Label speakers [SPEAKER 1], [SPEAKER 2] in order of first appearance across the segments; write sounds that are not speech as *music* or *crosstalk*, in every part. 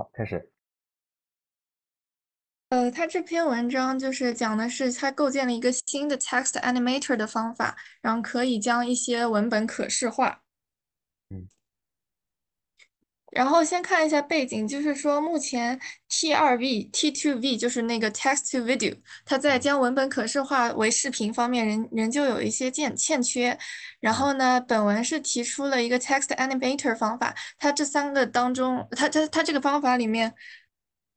[SPEAKER 1] 好，开始。呃，他这篇文章就是讲的是他构建了一个新的 text animator 的方法，然后可以将一些文本可视化。嗯。然后先看一下背景，就是说目前 T2V、t two v 就是那个 Text to Video，它在将文本可视化为视频方面仍仍旧有一些欠欠缺。然后呢，本文是提出了一个 Text Animator 方法，它这三个当中，它它它这个方法里面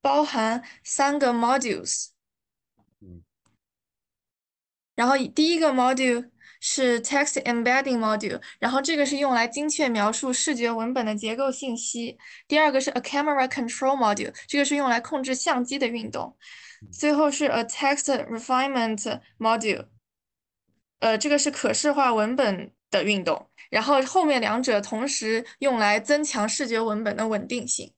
[SPEAKER 1] 包含三个 modules。然后第一个 module。是 text embedding module，然后这个是用来精确描述视觉文本的结构信息。第二个是 a camera control module，这个是用来控制相机的运动。最后是 a text refinement module，呃，这个是可视化文本的运动。然后后面两者同时用来增强视觉文本的稳定性。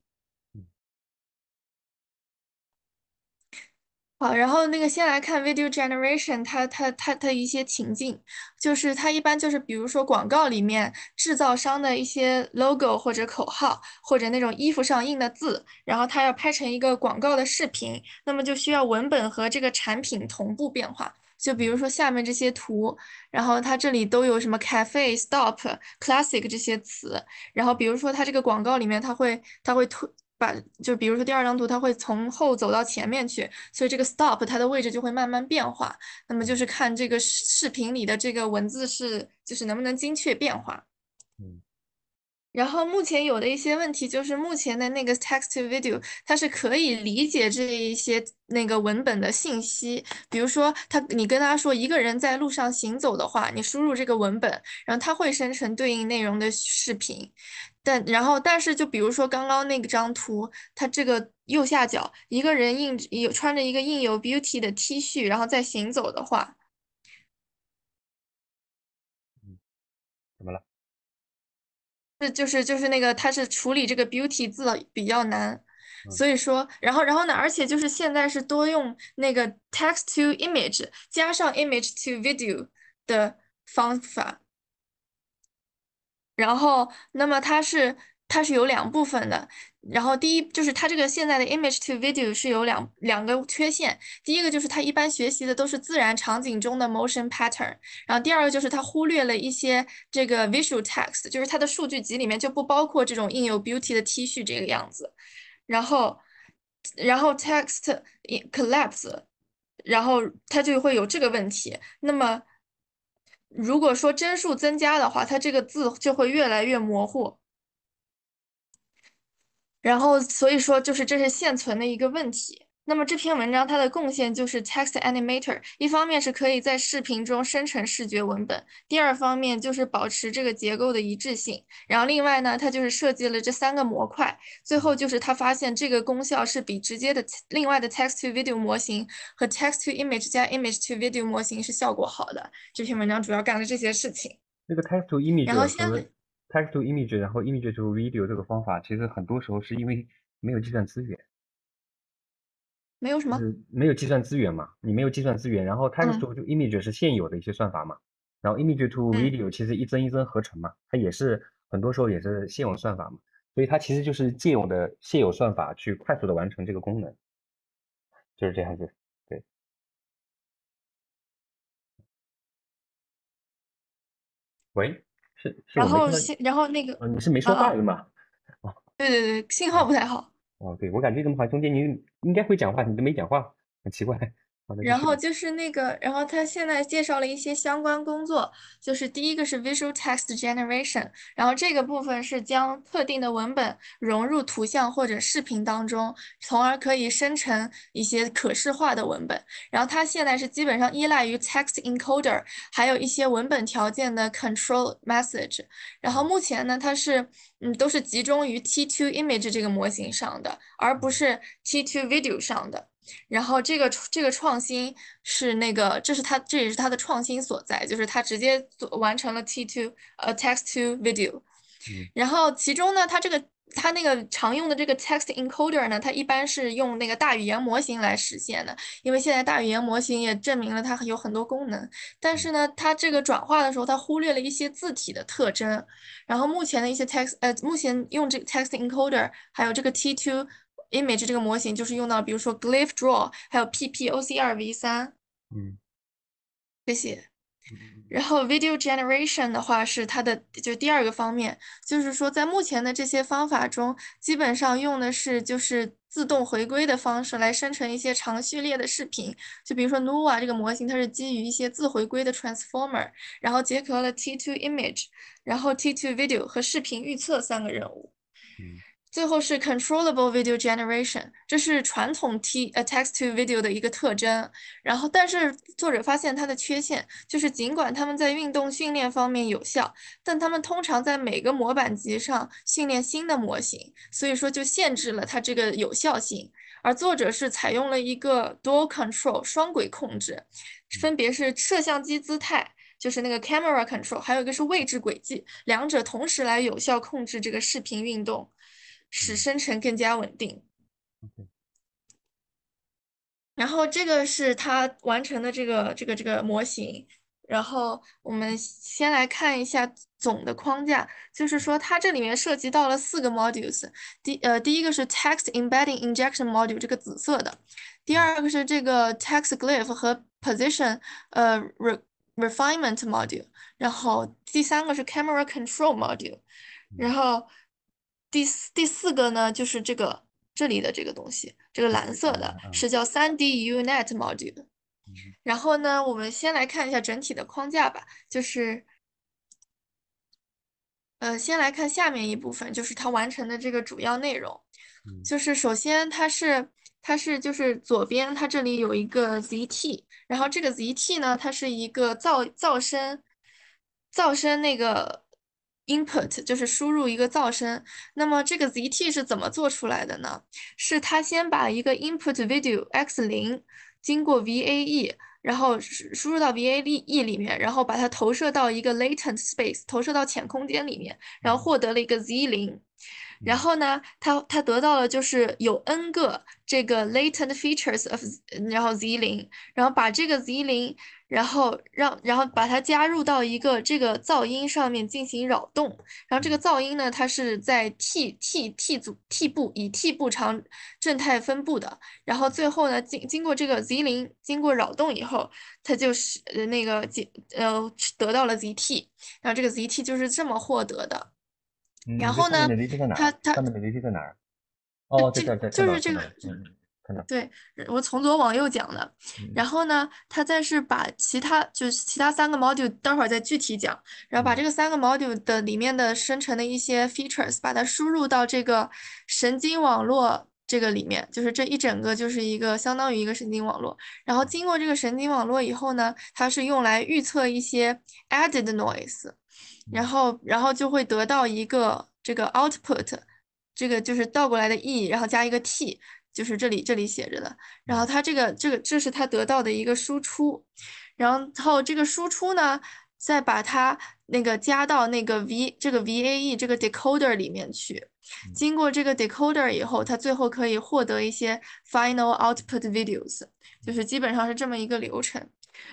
[SPEAKER 1] 好，然后那个先来看 video generation，它它它它的一些情境，就是它一般就是比如说广告里面制造商的一些 logo 或者口号或者那种衣服上印的字，然后它要拍成一个广告的视频，那么就需要文本和这个产品同步变化。就比如说下面这些图，然后它这里都有什么 cafe stop classic 这些词，然后比如说它这个广告里面，它会它会推。把就比如说第二张图，它会从后走到前面去，所以这个 stop 它的位置就会慢慢变化。那么就是看这个视频里的这个文字是，就是能不能精确变化。嗯。然后目前有的一些问题就是，目前的那个 text to video 它是可以理解这一些那个文本的信息。比如说，他你跟他说一个人在路上行走的话，你输入这个文本，然后它会生成对应内容的视频。但然后，但是就比如说刚刚那个张图，它这个右下角一个人印有穿着一个印有 “Beauty” 的 T 恤，然后在行走的话，
[SPEAKER 2] 嗯，怎么了？
[SPEAKER 1] 这就是就是那个，它是处理这个 “Beauty” 字比较难，所以说，然后然后呢，而且就是现在是多用那个 text to image 加上 image to video 的方法。然后，那么它是它是有两部分的。然后第一就是它这个现在的 image to video 是有两两个缺陷。第一个就是它一般学习的都是自然场景中的 motion pattern。然后第二个就是它忽略了一些这个 visual text，就是它的数据集里面就不包括这种印有 beauty 的 T 恤这个样子。然后，然后 text collapse，然后它就会有这个问题。那么如果说帧数增加的话，它这个字就会越来越模糊。然后，所以说就是这是现存的一个问题。那么这篇文章它的贡献就是 text animator，一方面是可以在视频中生成视觉文本，第二方面就是保持这个结构的一致性，然后另外呢，它就是设计了这三个模块，最后就是他发现这个功效是比直接的另外的 text to video 模型和 text to image 加 image to video 模型是效果好的。这篇文章主要干了这些事情。
[SPEAKER 2] 这个 text to image，然后现在 text to image，然后 image to video 这个方法其实很多时候是因为没有计算资源。没有什么，没有计算资源嘛，你没有计算资源，然后它说就 image 是现有的一些算法嘛，然后 image to video 其实一帧一帧合成嘛，它也是很多时候也是现有算法嘛，所以它其实就是借用的现有算法去快速的完成这个功能，就是这样子，对。喂，是，是然后，然后那个，你是没说话是吗？哦，对对对，信号不太好。哦，对，我感觉这么像中间你应该会讲话，你都没讲话，很奇怪。然后就
[SPEAKER 1] 是那个，然后他现在介绍了一些相关工作，就是第一个是 visual text generation，然后这个部分是将特定的文本融入图像或者视频当中，从而可以生成一些可视化的文本。然后它现在是基本上依赖于 text encoder，还有一些文本条件的 control message。然后目前呢，它是嗯都是集中于 t2 image 这个模型上的，而不是 t2 video 上的。然后这个这个创新是那个，这是它这也是它的创新所在，就是它直接做完成了 t to 呃 Text to Video。然后其中呢，它这个它那个常用的这个 Text Encoder 呢，它一般是用那个大语言模型来实现的，因为现在大语言模型也证明了它有很多功能。但是呢，它这个转化的时候，它忽略了一些字体的特征。然后目前的一些 Text 呃，目前用这个 Text Encoder 还有这个 t to Image 这个模型就是用到，比如说 Glyph Draw，还有 PPOC 二 V 三，嗯，这些。然后 Video Generation 的话是它的就第二个方面，就是说在目前的这些方法中，基本上用的是就是自动回归的方式来生成一些长序列的视频，就比如说 n u v a 这个模型，它是基于一些自回归的 Transformer，然后结合了 T2 Image，然后 T2 Video 和视频预测三个任务。最后是 controllable video generation，这是传统 t a text to video 的一个特征。然后，但是作者发现它的缺陷就是，尽管他们在运动训练方面有效，但他们通常在每个模板集上训练新的模型，所以说就限制了它这个有效性。而作者是采用了一个 dual control 双轨控制，分别是摄像机姿态，就是那个 camera control，还有一个是位置轨迹，两者同时来有效控制这个视频运动。使生成更加稳定。OK，然后这个是它完成的这个这个这个模型。然后我们先来看一下总的框架，就是说它这里面涉及到了四个 modules。第呃第一个是 text embedding injection module，这个紫色的；第二个是这个 text glyph 和 position 呃 refinement module；然后第三个是 camera control module；然后。第四第四个呢，就是这个这里的这个东西，这个蓝色的是叫三 D unit module。然后呢，我们先来看一下整体的框架吧，就是，呃，先来看下面一部分，就是它完成的这个主要内容，就是首先它是它是就是左边它这里有一个 z t，然后这个 z t 呢，它是一个噪噪声噪声那个。Input 就是输入一个噪声，那么这个 z_t 是怎么做出来的呢？是他先把一个 input video x_0 经过 VAE，然后输入到 VAE 里面，然后把它投射到一个 latent space，投射到浅空间里面，然后获得了一个 z_0。然后呢，他他得到了就是有 n 个这个 latent features of，然后 z_0，然后把这个 z_0 然后让，然后把它加入到一个这个噪音上面进行扰动，然后这个噪音呢，它是在 T T T 组 T 步以 T 步长正态分布的，然后最后呢，经经过这个 Z 零经过扰动以后，它就是呃那个呃得到了 Z T，然后这个 Z T 就是这么获得的，然后呢，它它上面
[SPEAKER 2] 的 z T 在哪儿？哦，这个就是这个。
[SPEAKER 1] 对我从左往右讲的，然后呢，他再是把其他就是其他三个 module 待会儿再具体讲，然后把这个三个 module 的里面的生成的一些 features 把它输入到这个神经网络这个里面，就是这一整个就是一个相当于一个神经网络，然后经过这个神经网络以后呢，它是用来预测一些 added noise，然后然后就会得到一个这个 output，这个就是倒过来的 e，然后加一个 t。就是这里，这里写着的。然后它这个，这个，这是它得到的一个输出。然后这个输出呢，再把它那个加到那个 v 这个 VAE 这个 decoder 里面去。经过这个 decoder 以后，它最后可以获得一些 final output videos，就是基本上是这么一个流程。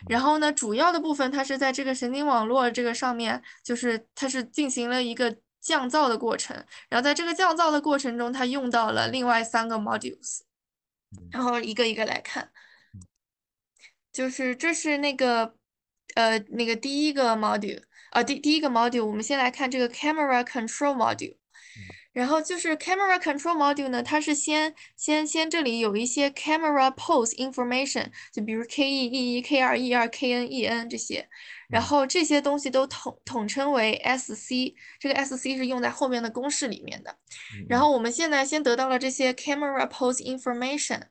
[SPEAKER 1] 然后呢，主要的部分它是在这个神经网络这个上面，就是它是进行了一个。降噪的过程，然后在这个降噪的过程中，它用到了另外三个 modules，然后一个一个来看，就是这是那个，呃，那个第一个 module，啊，第第一个 module，我们先来看这个 camera control module。然后就是 camera control module 呢，它是先先先这里有一些 camera pose information，就比如 k e e e k 二 e 二、k n e n 这些，然后这些东西都统统称为 s c，这个 s c 是用在后面的公式里面的。然后我们现在先得到了这些 camera pose information，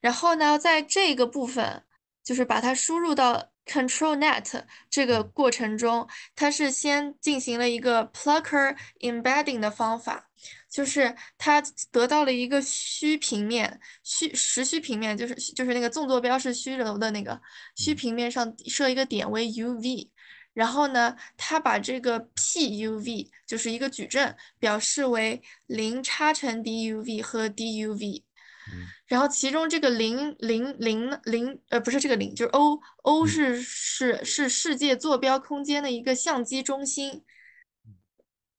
[SPEAKER 1] 然后呢，在这个部分就是把它输入到 control net 这个过程中，它是先进行了一个 plucker embedding 的方法。就是它得到了一个虚平面，虚实虚平面就是就是那个纵坐标是虚轴的那个虚平面上设一个点为 U V，然后呢，它把这个 P U V 就是一个矩阵表示为零叉乘 D U V 和 D U V，然后其中这个零零零零呃不是这个零就是 O O 是是是世界坐标空间的一个相机中心。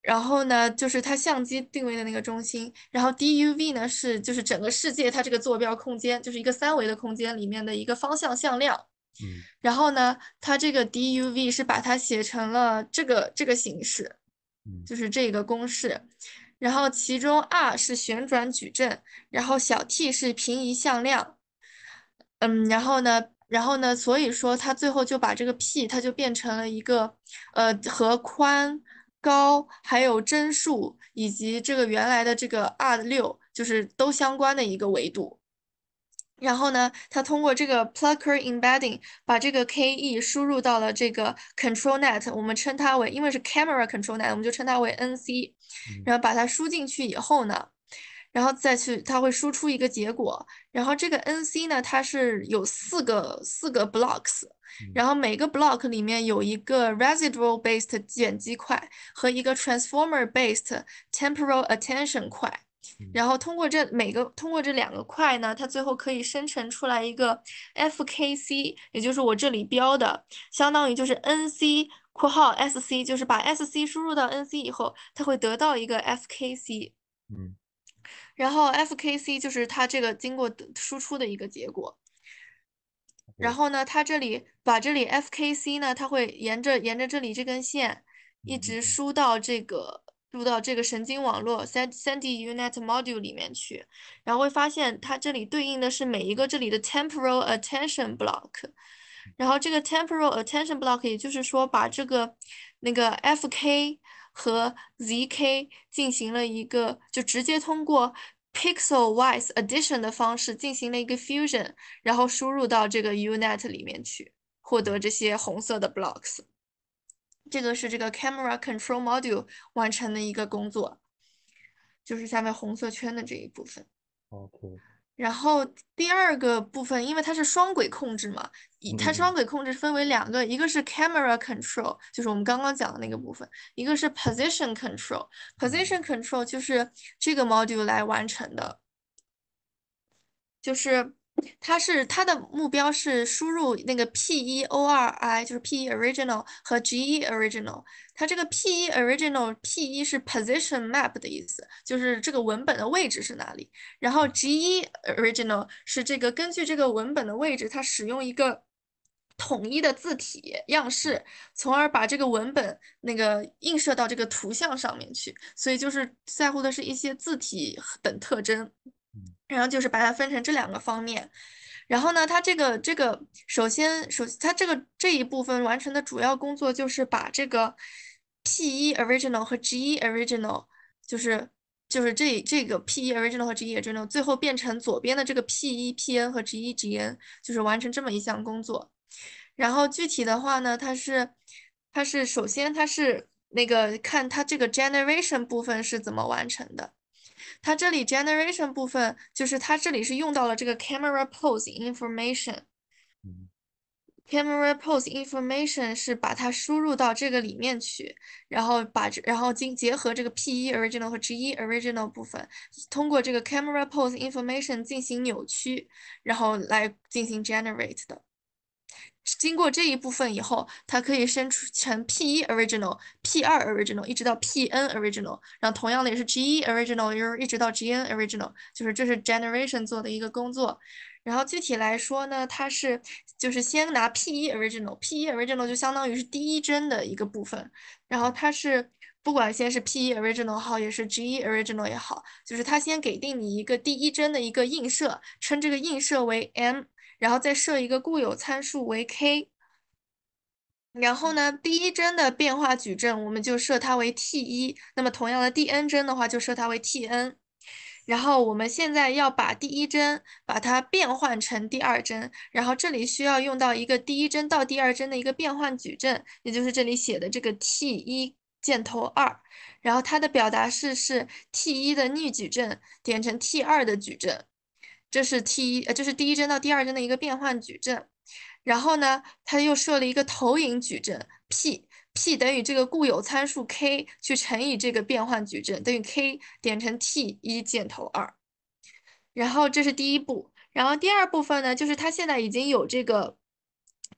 [SPEAKER 1] 然后呢，就是它相机定位的那个中心。然后 D U V 呢是就是整个世界它这个坐标空间，就是一个三维的空间里面的一个方向向量。嗯。然后呢，它这个 D U V 是把它写成了这个这个形式，就是这个公式。然后其中 R 是旋转矩阵，然后小 t 是平移向量。嗯。然后呢，然后呢，所以说它最后就把这个 p 它就变成了一个呃和宽。高，还有帧数，以及这个原来的这个 R 六，就是都相关的一个维度。然后呢，它通过这个 Plucker Embedding 把这个 Ke 输入到了这个 Control Net，我们称它为，因为是 Camera Control Net，我们就称它为 NC。然后把它输进去以后呢。然后再去，它会输出一个结果。然后这个 NC 呢，它是有四个四个 blocks，然后每个 block 里面有一个 residual-based 剪积块和一个 transformer-based temporal attention 块。然后通过这每个通过这两个块呢，它最后可以生成出来一个 FKC，也就是我这里标的，相当于就是 NC（ 括号 SC） 就是把 SC 输入到 NC 以后，它会得到一个 FKC。嗯。然后 FKC 就是它这个经过输出的一个结果。然后呢，它这里把这里 FKC 呢，它会沿着沿着这里这根线一直输到这个入到这个神经网络三三 D u n i t Module 里面去。然后会发现它这里对应的是每一个这里的 Temporal Attention Block。然后这个 Temporal Attention Block 也就是说把这个那个 FK。和 ZK 进行了一个，就直接通过 pixel-wise addition 的方式进行了一个 fusion，然后输入到这个 U-Net 里面去，获得这些红色的 blocks。这个是这个 camera control module 完成的一个工作，就是下面红色圈的这一部分。OK。然后第二个部分，因为它是双轨控制嘛，它双轨控制分为两个，一个是 camera control，就是我们刚刚讲的那个部分，一个是 position control，position control 就是这个 module 来完成的，就是。它是它的目标是输入那个 P1O2I，就是 P1 original 和 G1 original。它这个 P1 original，P1 是 position map 的意思，就是这个文本的位置是哪里。然后 G1 original 是这个根据这个文本的位置，它使用一个统一的字体样式，从而把这个文本那个映射到这个图像上面去。所以就是在乎的是一些字体等特征。然后就是把它分成这两个方面，然后呢，它这个这个首先首它这个这一部分完成的主要工作就是把这个 P1 original 和 G1 original 就是就是这这个 P1 original 和 G1 original 最后变成左边的这个 P1 PN 和 G1 GN 就是完成这么一项工作，然后具体的话呢，它是它是首先它是那个看它这个 generation 部分是怎么完成的。它这里 generation 部分就是它这里是用到了这个 camera pose information。camera pose information 是把它输入到这个里面去，然后把这，然后经结合这个 p 一 original 和 g 一 original 部分，通过这个 camera pose information 进行扭曲，然后来进行 generate 的。经过这一部分以后，它可以生成 P1 original、P2 original，一直到 Pn original。然后同样的也是 G1 original，就是一直到 Gn original。就是这是 generation 做的一个工作。然后具体来说呢，它是就是先拿 P1 original、P1 original 就相当于是第一帧的一个部分。然后它是不管先是 P1 original 好，也是 G1 original 也好，就是它先给定你一个第一帧的一个映射，称这个映射为 m。然后再设一个固有参数为 k，然后呢，第一帧的变化矩阵我们就设它为 T 一，那么同样的第 n 帧的话就设它为 Tn，然后我们现在要把第一帧把它变换成第二帧，然后这里需要用到一个第一帧到第二帧的一个变换矩阵，也就是这里写的这个 T 一箭头二，然后它的表达式是 T 一的逆矩阵点成 T 二的矩阵。这是 T 一呃，这是第一帧到第二帧的一个变换矩阵，然后呢，它又设了一个投影矩阵 P，P 等于这个固有参数 k 去乘以这个变换矩阵，等于 k 点乘 T 一箭头二，然后这是第一步，然后第二部分呢，就是它现在已经有这个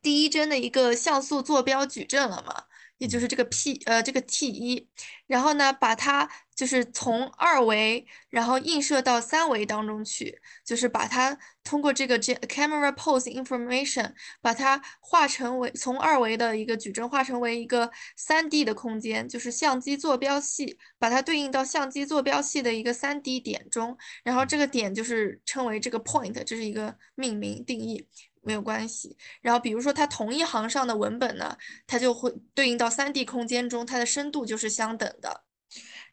[SPEAKER 1] 第一帧的一个像素坐标矩阵了嘛。也就是这个 P，呃，这个 T 一，然后呢，把它就是从二维，然后映射到三维当中去，就是把它通过这个这 camera pose information，把它化成为从二维的一个矩阵化成为一个三 D 的空间，就是相机坐标系，把它对应到相机坐标系的一个三 D 点中，然后这个点就是称为这个 point，这是一个命名定义。没有关系，然后比如说它同一行上的文本呢，它就会对应到三 D 空间中，它的深度就是相等的。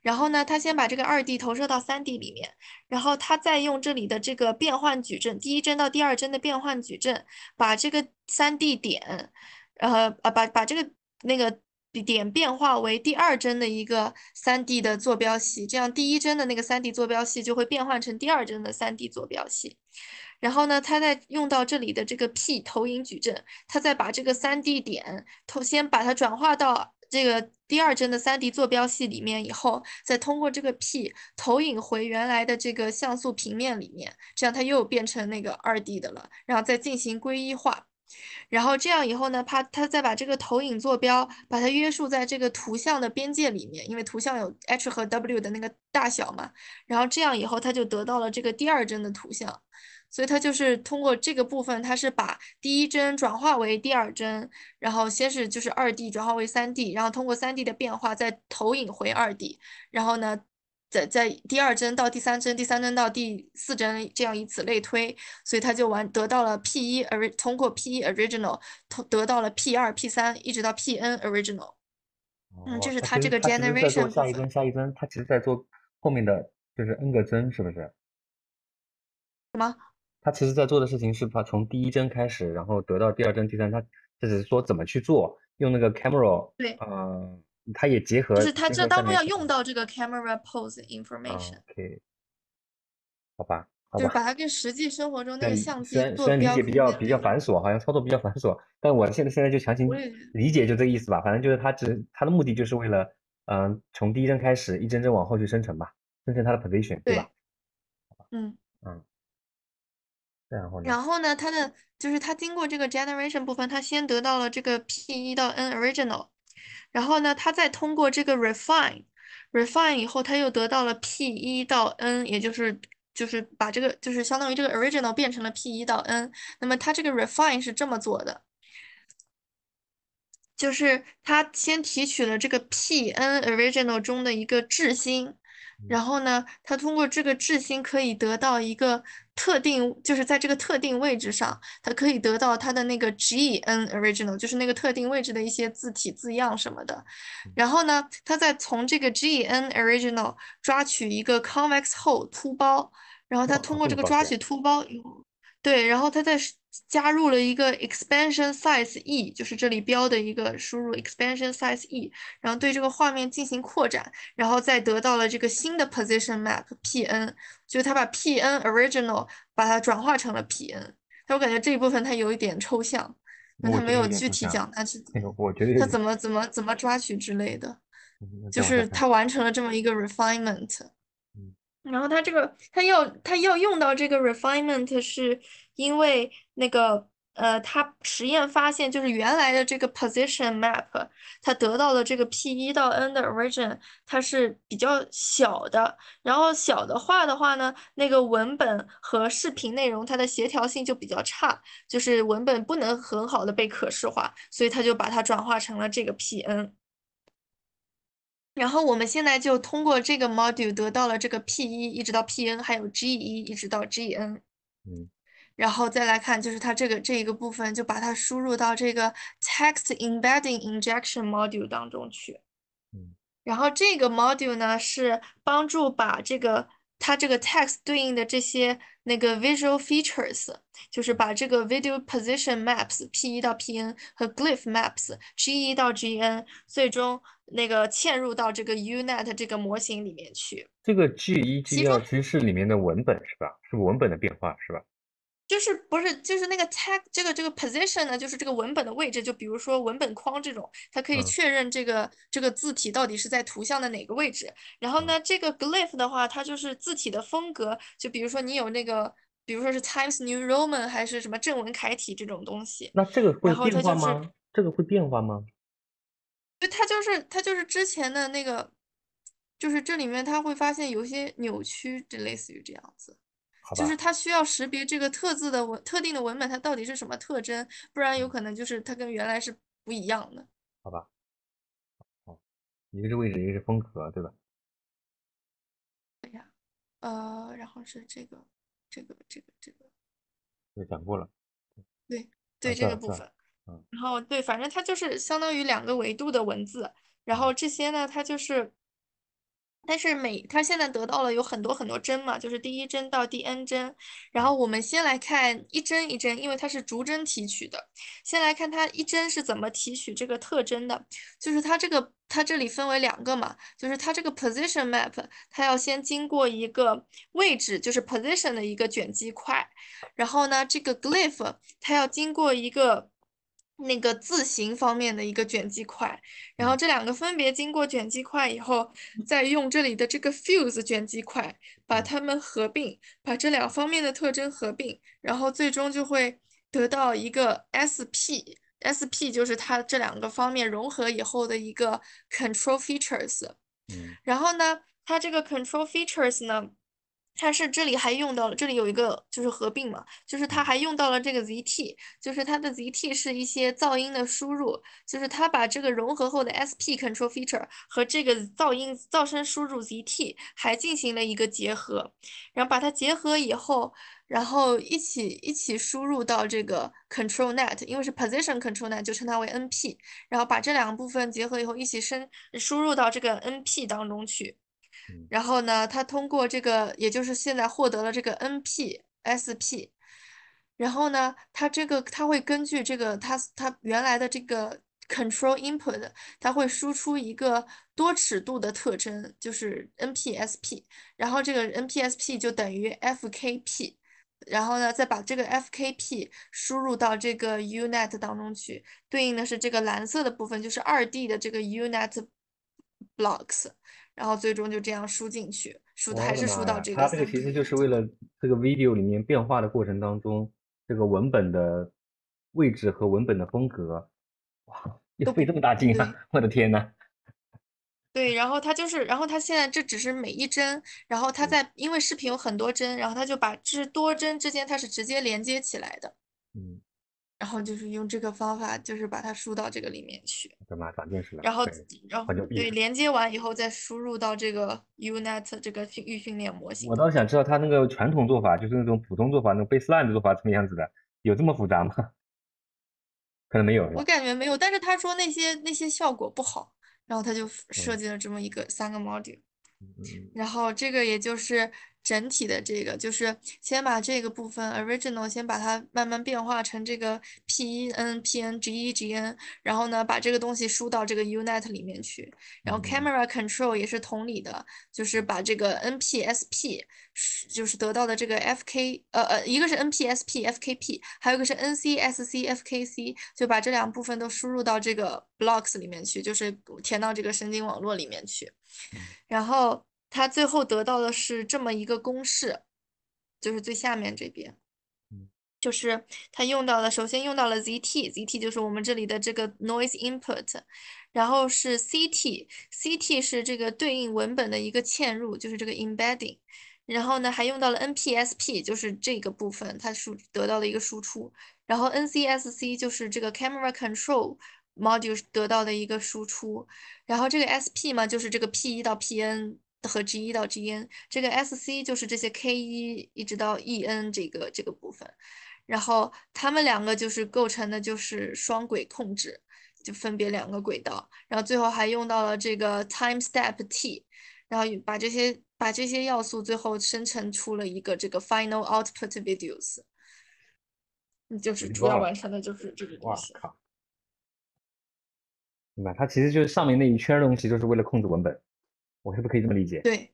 [SPEAKER 1] 然后呢，它先把这个二 D 投射到三 D 里面，然后它再用这里的这个变换矩阵，第一帧到第二帧的变换矩阵，把这个三 D 点，然后啊把把这个那个点变化为第二帧的一个三 D 的坐标系，这样第一帧的那个三 D 坐标系就会变换成第二帧的三 D 坐标系。然后呢，它再用到这里的这个 P 投影矩阵，它再把这个 3D 点投，先把它转化到这个第二帧的 3D 坐标系里面，以后再通过这个 P 投影回原来的这个像素平面里面，这样它又变成那个 2D 的了，然后再进行归一化，然后这样以后呢，它再把这个投影坐标把它约束在这个图像的边界里面，因为图像有 H 和 W 的那个大小嘛，然后这样以后它就得到了这个第二帧的图像。所以它就是通过这个部分，它是把第一帧转化为第二帧，然后先是就是二 D 转化为三 D，然后通过三 D 的变化再投影回二 D，然后呢，在在第二帧到第三帧，第三帧到第四帧，这样以此类推，所以它就完得到了 P 一 o r 通过 P 一 original，得得到了 P 二、P 三，一直到 Pn original。哦，这是他这个 generation。下
[SPEAKER 2] 一帧，下一帧，它其实在做后面的就是 n 个帧，是不是？什么？他其实，在做的事情是，他从第一帧开始，然后得到第二帧、第三帧，他只是说怎么去做，用那个 camera，对，嗯，他也结合，就是他这当中要
[SPEAKER 1] 用到这个 camera pose information。
[SPEAKER 2] OK，好吧，好吧。就把
[SPEAKER 1] 它跟实际生活中那个相机坐标。虽然理解比较
[SPEAKER 2] 比较繁琐，好像操作比较繁琐，但我现在现在就强行理解就这个意思吧，反正就是他只他的目的就是为了，嗯，从第一帧开始，一帧帧往后去生成吧，生成它的 position，对吧？嗯嗯。然
[SPEAKER 1] 后呢，它的就是它经过这个 generation 部分，它先得到了这个 p 一到 n original，然后呢，它再通过这个 refine，refine 以后，它又得到了 p 一到 n，也就是就是把这个就是相当于这个 original 变成了 p 一到 n，那么它这个 refine 是这么做的，就是它先提取了这个 p n original 中的一个质心。然后呢，它通过这个质心可以得到一个特定，就是在这个特定位置上，它可以得到它的那个 G N original，就是那个特定位置的一些字体字样什么的。然后呢，它再从这个 G N original 抓取一个 convex hole 突包，然后它通过这个抓取凸包，对，然后它在。加入了一个 expansion size e，就是这里标的一个输入 expansion size e，然后对这个画面进行扩展，然后再得到了这个新的 position map p n，就是他把 p n original 把它转化成了 p n。但我感觉这一部分它有一点抽象，
[SPEAKER 2] 那他没有具体讲他是他怎
[SPEAKER 1] 么怎么怎么抓取之类的，就是他完成了这么一个 refinement。嗯。然后他这个他要他要用到这个 refinement 是。因为那个呃，他实验发现，就是原来的这个 position map，它得到的这个 p 一到 n 的 o r i g i n 它是比较小的。然后小的话的话呢，那个文本和视频内容它的协调性就比较差，就是文本不能很好的被可视化，所以他就把它转化成了这个 p n。然后我们现在就通过这个 module 得到了这个 p 一一直到 p n，还有 g 一一直到 g n。嗯。然后再来看，就是它这个这一个部分，就把它输入到这个 text embedding injection module 当中去。嗯，然后这个 module 呢，是帮助把这个它这个 text 对应的这些那个 visual features，就是把这个 video position maps p 一到 p n 和 glyph maps g 一到 g n 最终那个嵌入到这个 U net 这个模型里面去。
[SPEAKER 2] 这个 g 一 g 2其实是里面的文本是吧？是文本的变化是吧？
[SPEAKER 1] 就是不是就是那个 tag 这个这个 position 呢？就是这个文本的位置，就比如说文本框这种，它可以确认这个这个字体到底是在图像的哪个位置。然后呢，这个 glyph 的话，它就是字体的风格，就比如说你有那个，比如说是 Times New Roman 还是什么正文楷体这种东西。
[SPEAKER 2] 那这个会变化吗？这个会变化吗？
[SPEAKER 1] 对，它就是它就是之前的那个，就是这里面它会发现有些扭曲，就类似于这样子。就是它需要识别这个特字的文特定的文本，它到底是什么特征？不然有可能就是它跟原来是不一样的。
[SPEAKER 2] 好吧。哦，一个是位置，一个是风格，对吧？
[SPEAKER 1] 对呀，呃，然后是这个，这个，这个，
[SPEAKER 2] 这个。对，讲过了。对对，这个部分。
[SPEAKER 1] 然后对，反正它就是相当于两个维度的文字，然后这些呢，它就是。但是每他现在得到了有很多很多针嘛，就是第一针到第 n 针，然后我们先来看一针一针，因为它是逐针提取的。先来看它一针是怎么提取这个特征的，就是它这个它这里分为两个嘛，就是它这个 position map 它要先经过一个位置，就是 position 的一个卷积块，然后呢这个 glyph 它要经过一个。那个字形方面的一个卷积块，然后这两个分别经过卷积块以后，再用这里的这个 fuse 卷积块把它们合并，把这两方面的特征合并，然后最终就会得到一个 SP，SP 就是它这两个方面融合以后的一个 control features。然后呢，它这个 control features 呢？它是这里还用到了，这里有一个就是合并嘛，就是它还用到了这个 zt，就是它的 zt 是一些噪音的输入，就是它把这个融合后的 sp control feature 和这个噪音噪声输入 zt 还进行了一个结合，然后把它结合以后，然后一起一起输入到这个 control net，因为是 position control net 就称它为 np，然后把这两个部分结合以后一起升输入到这个 np 当中去。然后呢，它通过这个，也就是现在获得了这个 N P S P。然后呢，它这个它会根据这个它它原来的这个 Control Input，它会输出一个多尺度的特征，就是 N P S P。然后这个 N P S P 就等于 F K P。然后呢，再把这个 F K P 输入到这个 Unit 当中去，对应的是这个蓝色的部分，就是二 D 的这个 Unit Blocks。然后最终就这样输进去，输还是输到这个。他这个其实
[SPEAKER 2] 就是为了这个 video 里面变化的过程当中，这个文本的位置和文本的风格，
[SPEAKER 1] 哇，都费
[SPEAKER 2] 这么大劲啊！我的天呐。
[SPEAKER 1] 对，然后他就是，然后他现在这只是每一帧，然后他在因为视频有很多帧，然后他就把这多帧之间它是直接连接起来的。嗯。然后就是用这个方法，就是把它输到这个里面去，然后然后对连接完以后再输入到这个 UNet 这个训预训练模型。我倒是
[SPEAKER 2] 想知道他那个传统做法，就是那种普通做法，那种 n 烂的做法怎么样子的？有这么复杂吗？*laughs* 可能没有。我
[SPEAKER 1] 感觉没有，但是他说那些那些效果不好，然后他就设计了这么一个三个 module，然后这个也就是。整体的这个就是先把这个部分 original 先把它慢慢变化成这个 p e n p n g e g n，然后呢把这个东西输到这个 u n i t 里面去，然后 camera control 也是同理的，就是把这个 n p s p 就是得到的这个 f k 呃呃一个是 n p s p f k p，还有一个是 n c s c f k c，就把这两部分都输入到这个 blocks 里面去，就是填到这个神经网络里面去，然后。他最后得到的是这么一个公式，就是最下面这边，就是他用到了，首先用到了 z t z t 就是我们这里的这个 noise input，然后是 c t c t 是这个对应文本的一个嵌入，就是这个 embedding，然后呢还用到了 n p s p 就是这个部分，它是得到的一个输出，然后 n c s c 就是这个 camera control module 得到的一个输出，然后这个 s p 嘛就是这个 p 一到 p n。和 G1 到 Gn 这个 SC 就是这些 K1 一直到 En 这个这个部分，然后它们两个就是构成的就是双轨控制，就分别两个轨道，然后最后还用到了这个 time step t，然后把这些把这些要素最后生成出了一个这个 final output videos，就是主要完成的就是这个东西。哇，
[SPEAKER 2] 明白，它其实就是上面那一圈东西，就是为了控制文本。我是不是可以这么理解？对，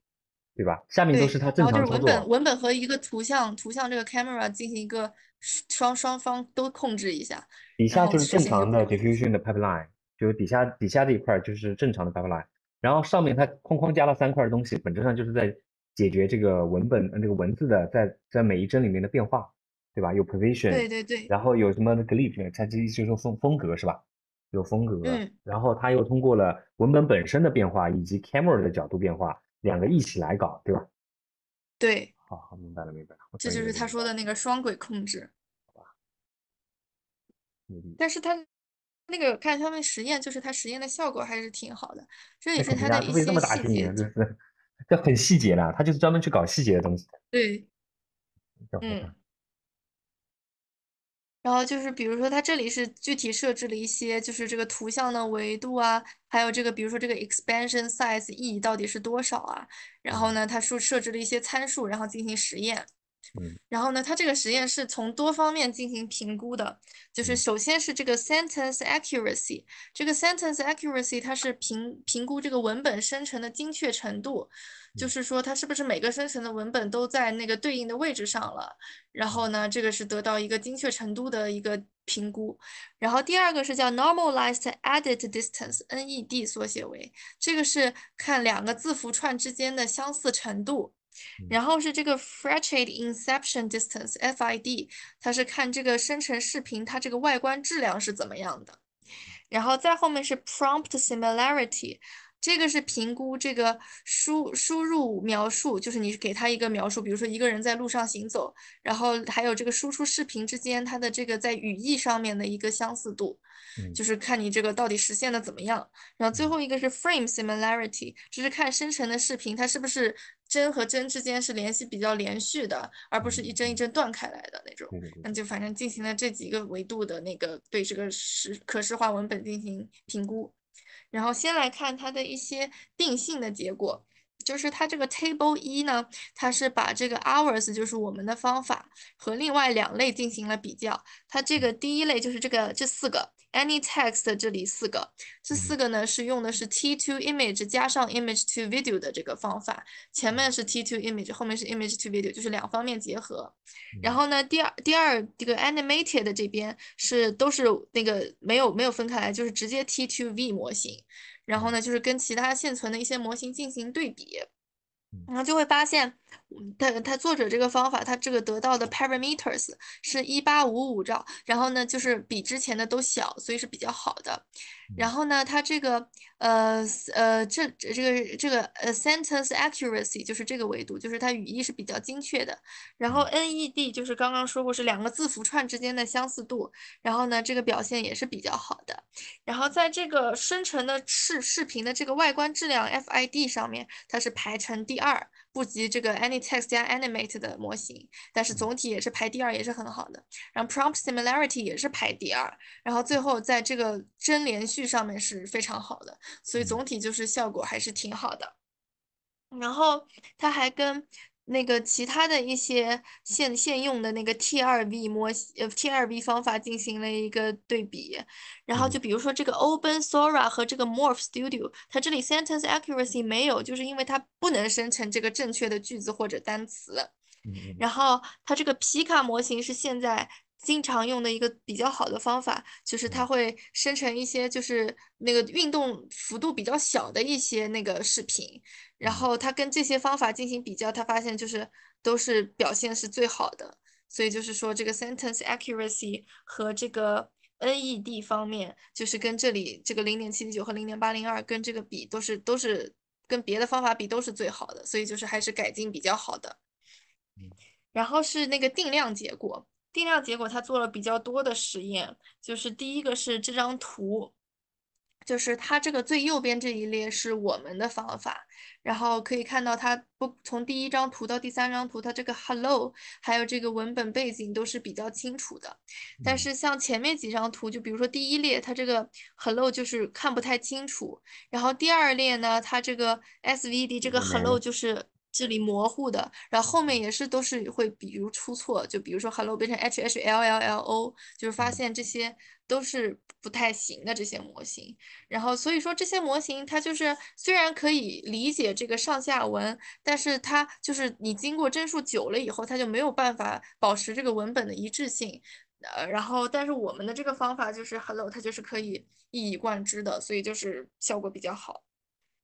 [SPEAKER 2] 对吧？下面都是它正常然后就是文本
[SPEAKER 1] 文本和一个图像图像这个 camera 进行一个双双方都控制一下。
[SPEAKER 2] 底下就是正常的 diffusion 的 pipeline，就是底下底下这一块就是正常的 pipeline。然后上面它框框加了三块东西，本质上就是在解决这个文本这个文字的在在每一帧里面的变化，对吧？有 position，对对对，然后有什么 clip，它这就是说风风格是吧？有风格，然后他又通过了文本本身的变化以及 camera 的角度变化，两个一起来搞，对吧？对，好，明白了，明白了。这就是他
[SPEAKER 1] 说的那个双轨控制，好吧？但是他那个看他们实验，就是他实验的效果还是挺好的，这也是他的一些细节。这么打就
[SPEAKER 2] 是这 *laughs* 很细节的，他就是专门去搞细节的东西。对，嗯。
[SPEAKER 1] 然后就是，比如说，它这里是具体设置了一些，就是这个图像的维度啊，还有这个，比如说这个 expansion size e 到底是多少啊？然后呢，它设设置了一些参数，然后进行实验。然后呢，它这个实验是从多方面进行评估的，就是首先是这个 sentence accuracy，这个 sentence accuracy 它是评评估这个文本生成的精确程度，就是说它是不是每个生成的文本都在那个对应的位置上了。然后呢，这个是得到一个精确程度的一个评估。然后第二个是叫 normalized edit distance，NED，缩写为，这个是看两个字符串之间的相似程度。然后是这个 f r a c t u e d Inception Distance FID，它是看这个生成视频它这个外观质量是怎么样的，然后再后面是 Prompt Similarity。这个是评估这个输输入描述，就是你给他一个描述，比如说一个人在路上行走，然后还有这个输出视频之间它的这个在语义上面的一个相似度，就是看你这个到底实现的怎么样。然后最后一个是 frame similarity，就是看生成的视频它是不是帧和帧之间是联系比较连续的，而不是一帧一帧断开来的那种。那就反正进行了这几个维度的那个对这个实可视化文本进行评估。然后先来看它的一些定性的结果。就是它这个 table 一呢，它是把这个 hours 就是我们的方法和另外两类进行了比较。它这个第一类就是这个这四个 any text，这里四个，这四个呢是用的是 t to image 加上 image to video 的这个方法，前面是 t to image，后面是 image to video，就是两方面结合。然后呢，第二第二这个 animated 这边是都是那个没有没有分开来，就是直接 t to v 模型。然后呢，就是跟其他现存的一些模型进行对比，然后就会发现。它它作者这个方法，它这个得到的 parameters 是1855兆，然后呢就是比之前的都小，所以是比较好的。然后呢，它这个呃呃这这个这个呃 sentence accuracy 就是这个维度，就是它语义是比较精确的。然后 NED 就是刚刚说过是两个字符串之间的相似度，然后呢这个表现也是比较好的。然后在这个生成的视视频的这个外观质量 FID 上面，它是排成第二。不及这个 AnyText 加 Animate 的模型，但是总体也是排第二，也是很好的。然后 Prompt Similarity 也是排第二，然后最后在这个真连续上面是非常好的，所以总体就是效果还是挺好的。然后它还跟。那个其他的一些现现用的那个 t 二 v 模呃 t 二 v 方法进行了一个对比，然后就比如说这个 OpenSora 和这个 Morph Studio，它这里 sentence accuracy 没有，就是因为它不能生成这个正确的句子或者单词。然后它这个皮卡模型是现在。经常用的一个比较好的方法，就是它会生成一些就是那个运动幅度比较小的一些那个视频，然后它跟这些方法进行比较，它发现就是都是表现是最好的，所以就是说这个 sentence accuracy 和这个 NED 方面，就是跟这里这个零点七七九和零点八零二跟这个比都是都是跟别的方法比都是最好的，所以就是还是改进比较好的。然后是那个定量结果。定量结果，它做了比较多的实验，就是第一个是这张图，就是它这个最右边这一列是我们的方法，然后可以看到它不从第一张图到第三张图，它这个 hello 还有这个文本背景都是比较清楚的，但是像前面几张图，就比如说第一列，它这个 hello 就是看不太清楚，然后第二列呢，它这个 SVD 这个 hello 就是。这里模糊的，然后后面也是都是会，比如出错，就比如说 hello 变成 h h l l l o，就是发现这些都是不太行的这些模型。然后所以说这些模型它就是虽然可以理解这个上下文，但是它就是你经过帧数久了以后，它就没有办法保持这个文本的一致性。呃，然后但是我们的这个方法就是 hello，它就是可以一以贯之的，所以就是效果比较好。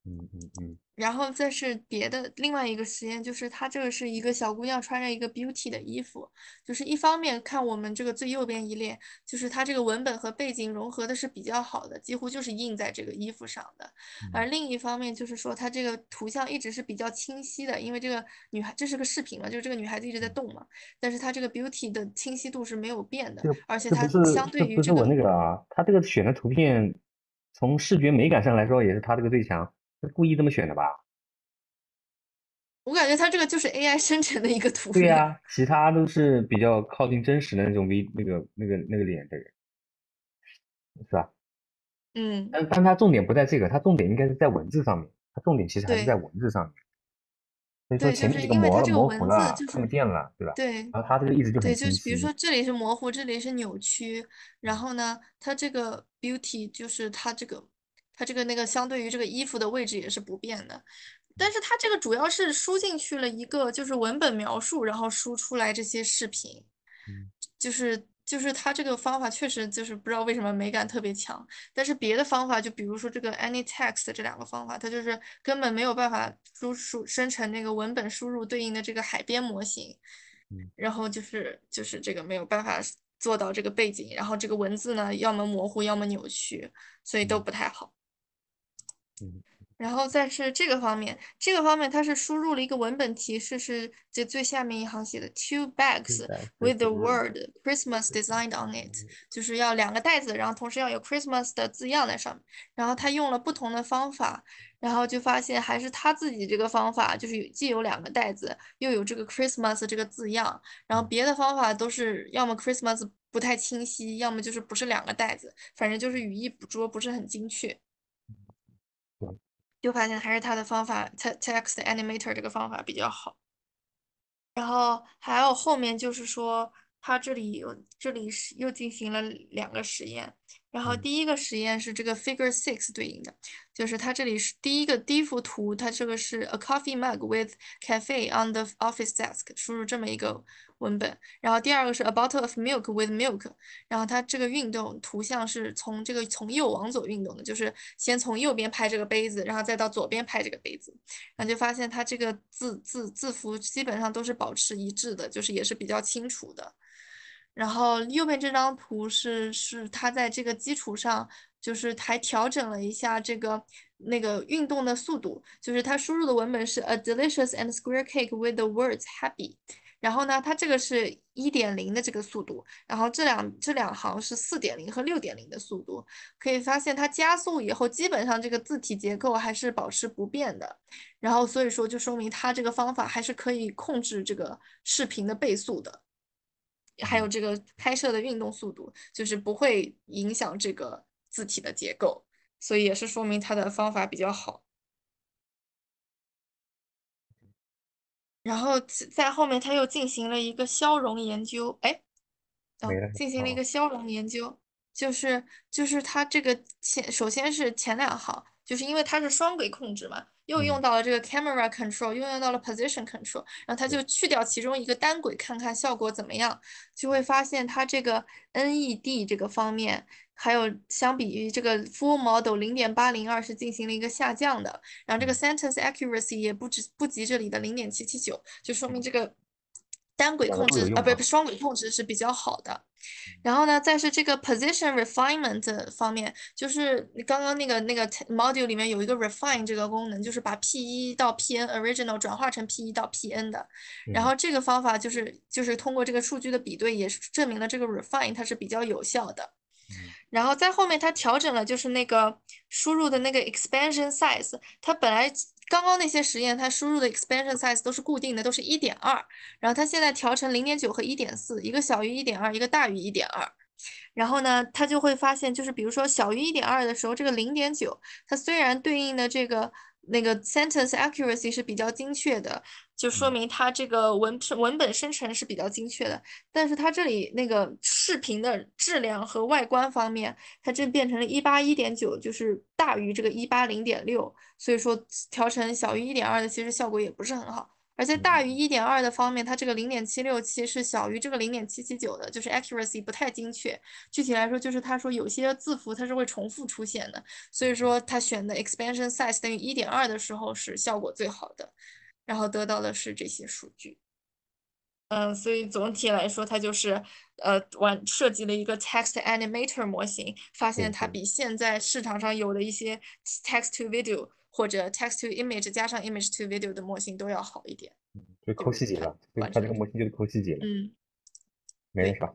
[SPEAKER 2] 嗯嗯嗯。
[SPEAKER 1] 然后再是别的另外一个实验，就是它这个是一个小姑娘穿着一个 beauty 的衣服，就是一方面看我们这个最右边一列，就是它这个文本和背景融合的是比较好的，几乎就是印在这个衣服上的；而另一方面就是说它这个图像一直是比较清晰的，因为这个女孩这是个视频嘛，就是这个女孩子一直在动嘛，但是它这个 beauty 的清晰度是没有变的，而且它相对于这个那
[SPEAKER 2] 个，啊，它这个选的图片从视觉美感上来说也是它这个最强。故意这么选的吧？
[SPEAKER 1] 我感觉他这个就是 A I 生成的一个图对呀，
[SPEAKER 2] 其他都是比较靠近真实的那种 V 那个那个那个脸的人，是吧？嗯。但但他重点不在这个，他重点应该是在文字上面。他重点其实还是在文字上面。所以说前面这个模模糊了，看不见了，对吧？对。然后他这个意思就是比如说
[SPEAKER 1] 这里是模糊，这里是扭曲，然后呢，他这个 beauty 就是他这个。它这个那个相对于这个衣服的位置也是不变的，但是它这个主要是输进去了一个就是文本描述，然后输出来这些视频，就是就是它这个方法确实就是不知道为什么美感特别强，但是别的方法就比如说这个 Any Text 这两个方法，它就是根本没有办法输输生成那个文本输入对应的这个海边模型，然后就是就是这个没有办法做到这个背景，然后这个文字呢要么模糊要么扭曲，所以都不太好。然后再是这个方面，这个方面它是输入了一个文本提示，是这最下面一行写的 “two bags with the word Christmas designed on it”，就是要两个袋子，然后同时要有 Christmas 的字样在上面。然后他用了不同的方法，然后就发现还是他自己这个方法，就是既有两个袋子，又有这个 Christmas 这个字样。然后别的方法都是要么 Christmas 不太清晰，要么就是不是两个袋子，反正就是语义捕捉不是很精确。就发现还是它的方法，text animator 这个方法比较好。然后还有后面就是说，它这里这里是又进行了两个实验。然后第一个实验是这个 Figure Six 对应的，就是它这里是第一个第一幅图，它这个是 a coffee mug with cafe on the office desk 输入这么一个文本，然后第二个是 a bottle of milk with milk，然后它这个运动图像是从这个从右往左运动的，就是先从右边拍这个杯子，然后再到左边拍这个杯子，然后就发现它这个字字字符基本上都是保持一致的，就是也是比较清楚的。然后右边这张图是是它在这个基础上，就是还调整了一下这个那个运动的速度。就是它输入的文本是 a delicious and square cake with the words happy。然后呢，它这个是一点零的这个速度。然后这两这两行是四点零和六点零的速度。可以发现它加速以后，基本上这个字体结构还是保持不变的。然后所以说就说明它这个方法还是可以控制这个视频的倍速的。还有这个拍摄的运动速度，就是不会影响这个字体的结构，所以也是说明它的方法比较好。然后在后面他又进行了一个消融研究，哎，进行了一个消融研究，就是就是他这个前首先是前两行。就是因为它是双轨控制嘛，又用到了这个 camera control，又用到了 position control，然后它就去掉其中一个单轨看看效果怎么样，就会发现它这个 NED 这个方面，还有相比于这个 full model 0.802是进行了一个下降的，然后这个 sentence accuracy 也不止不及这里的0.779，就说明这个。单轨控制啊，不是双轨控制是比较好的。然后呢，再是这个 position refinement 方面，就是刚刚那个那个 module 里面有一个 refine 这个功能，就是把 p1 到 pn original 转化成 p1 到 pn 的。然后这个方法就是就是通过这个数据的比对，也是证明了这个 refine 它是比较有效的。然后在后面，他调整了，就是那个输入的那个 expansion size。他本来刚刚那些实验，他输入的 expansion size 都是固定的，都是一点二。然后他现在调成零点九和一点四，一个小于一点二，一个大于一点二。然后呢，他就会发现，就是比如说小于一点二的时候，这个零点九，它虽然对应的这个那个 sentence accuracy 是比较精确的，就说明它这个文文本生成是比较精确的，但是它这里那个。视频的质量和外观方面，它这变成了一八一点九，就是大于这个一八零点六，所以说调成小于一点二的，其实效果也不是很好。而在大于一点二的方面，它这个零点七六七是小于这个零点七七九的，就是 accuracy 不太精确。具体来说，就是他说有些字符它是会重复出现的，所以说他选的 expansion size 等于一点二的时候是效果最好的，然后得到的是这些数据。嗯，所以总体来说，它就是呃，完设计了一个 text animator 模型，发现它比现在市场上有的一些 text to video 或者 text to image 加上 image to video 的模型都要好一点。
[SPEAKER 2] 就抠细节对，它这个模型就是抠细节。嗯，没了是吧？